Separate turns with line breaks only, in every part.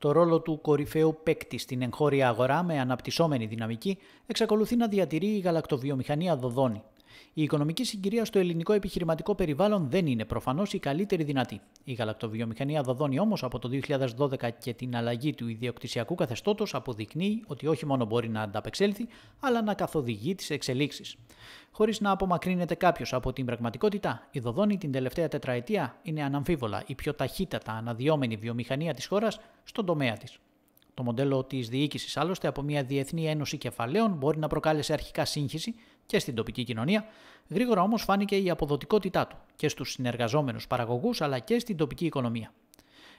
Το ρόλο του κορυφαίου παίκτη στην εγχώρια αγορά με αναπτυσσόμενη δυναμική εξακολουθεί να διατηρεί η γαλακτοβιομηχανία Δοδόνη. Η οικονομική συγκυρία στο ελληνικό επιχειρηματικό περιβάλλον δεν είναι προφανώς η καλύτερη δυνατή. Η γαλακτοβιομηχανία δαδώνει όμως από το 2012 και την αλλαγή του ιδιοκτησιακού καθεστώτος αποδεικνύει ότι όχι μόνο μπορεί να ανταπεξέλθει, αλλά να καθοδηγεί τις εξελίξεις. Χωρίς να απομακρύνεται κάποιος από την πραγματικότητα, η Δοδόνη την τελευταία τετραετία είναι αναμφίβολα η πιο ταχύτατα αναδυόμενη βιομηχανία της χώρας στον τομέα της. Το μοντέλο της διοίκησης, άλλωστε, από μια διεθνή ένωση κεφαλαίων μπορεί να προκάλεσε αρχικά σύγχυση, και στην τοπική κοινωνία, γρήγορα όμως φάνηκε η αποδοτικότητά του και στους συνεργαζόμενους παραγωγούς αλλά και στην τοπική οικονομία.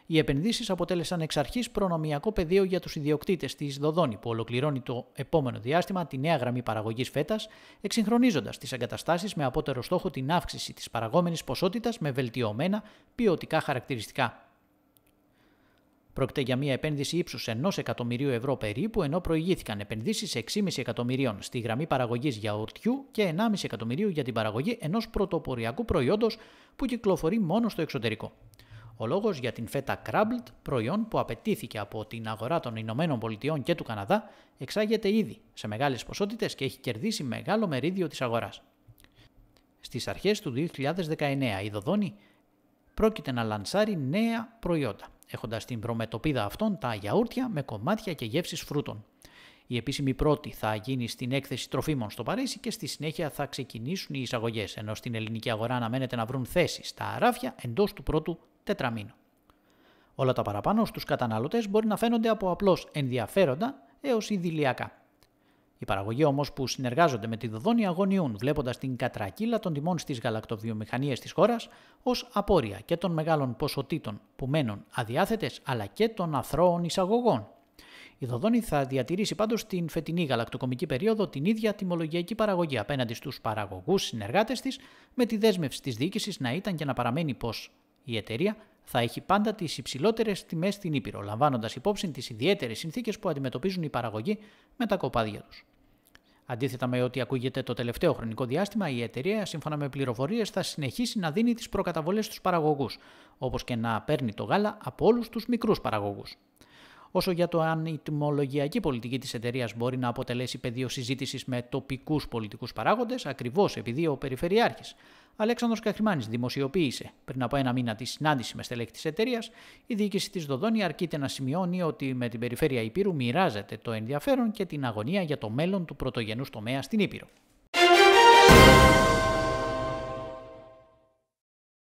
Οι επενδύσεις αποτέλεσαν εξ αρχής προνομιακό πεδίο για τους ιδιοκτήτες της Δοδόνη, που ολοκληρώνει το επόμενο διάστημα τη νέα γραμμή παραγωγής φέτας, εξυγχρονίζοντας τις εγκαταστάσεις με απότερο στόχο την αύξηση της παραγόμενης ποσότητας με βελτιωμένα ποιοτικά χαρακτηριστικά. Πρόκειται για μια επένδυση ύψους 1 εκατομμυρίου ευρώ περίπου, ενώ προηγήθηκαν επενδύσεις 6,5 εκατομμυρίων στη γραμμή παραγωγής γιαουρτιού και 1,5 εκατομμυρίου για την παραγωγή ενός πρωτοποριακού προϊόντος που κυκλοφορεί μόνο στο εξωτερικό. Ο λόγος για την φέτα Κράμπλτ, προϊόν που απαιτήθηκε από την αγορά των Ηνωμένων Πολιτειών και του Καναδά, εξάγεται ήδη σε μεγάλες ποσότητες και έχει κερδίσει μεγάλο μερίδιο της αγοράς. Στις αρχές του 2019 η Δοδόνη πρόκειται να λανσάρει νέα προϊόντα, έχοντας την προμετωπίδα αυτών τα γιαούρτια με κομμάτια και γεύσεις φρούτων. Η επίσημη πρώτη θα γίνει στην έκθεση τροφίμων στο Παρίσι και στη συνέχεια θα ξεκινήσουν οι εισαγωγές, ενώ στην ελληνική αγορά αναμένεται να βρουν θέση στα αράφια εντός του πρώτου τετραμήνου. Όλα τα παραπάνω στους καταναλωτές μπορεί να φαίνονται από απλώς ενδιαφέροντα έως ιδηλιακά. Οι παραγωγή όμως που συνεργάζονται με τη Δοδόνη αγωνιούν, βλέποντας την κατρακύλα των τιμών στις γαλακτοβιομηχανίες της χώρας ως απόρρια και των μεγάλων ποσοτήτων που μένουν αδιάθετες αλλά και των αθρώων εισαγωγών. Η Δοδόνη θα διατηρήσει πάντως την φετινή γαλακτοκομική περίοδο την ίδια τιμολογιακή παραγωγή απέναντι στους παραγωγούς συνεργάτες της, με τη δέσμευση της διοίκησης να ήταν και να παραμένει πως η εταιρεία θα έχει πάντα τις υψηλότερες τιμές στην Ήπειρο, λαμβάνοντας υπόψη τις ιδιαίτερες συνθήκες που αντιμετωπίζουν οι παραγωγοί με τα κοπάδια τους. Αντίθετα με ό,τι ακούγεται το τελευταίο χρονικό διάστημα, η εταιρεία, σύμφωνα με πληροφορίες, θα συνεχίσει να δίνει τις προκαταβολές στους παραγωγούς, όπως και να παίρνει το γάλα από όλους τους μικρούς παραγωγούς όσο για το αν η τιμολογιακή πολιτική της εταιρείας μπορεί να αποτελέσει πεδίο συζήτησης με τοπικούς πολιτικούς παράγοντες, ακριβώς επειδή ο Περιφερειάρχης Αλέξανδρος Καχρημάνης δημοσιοποίησε πριν από ένα μήνα τη συνάντηση με στελέχη της εταιρείας, η διοίκηση της Δοδόνη αρκείται να σημειώνει ότι με την περιφέρεια Υπήρου μοιράζεται το ενδιαφέρον και την αγωνία για το μέλλον του πρωτογενούς τομέα στην Ήπειρο.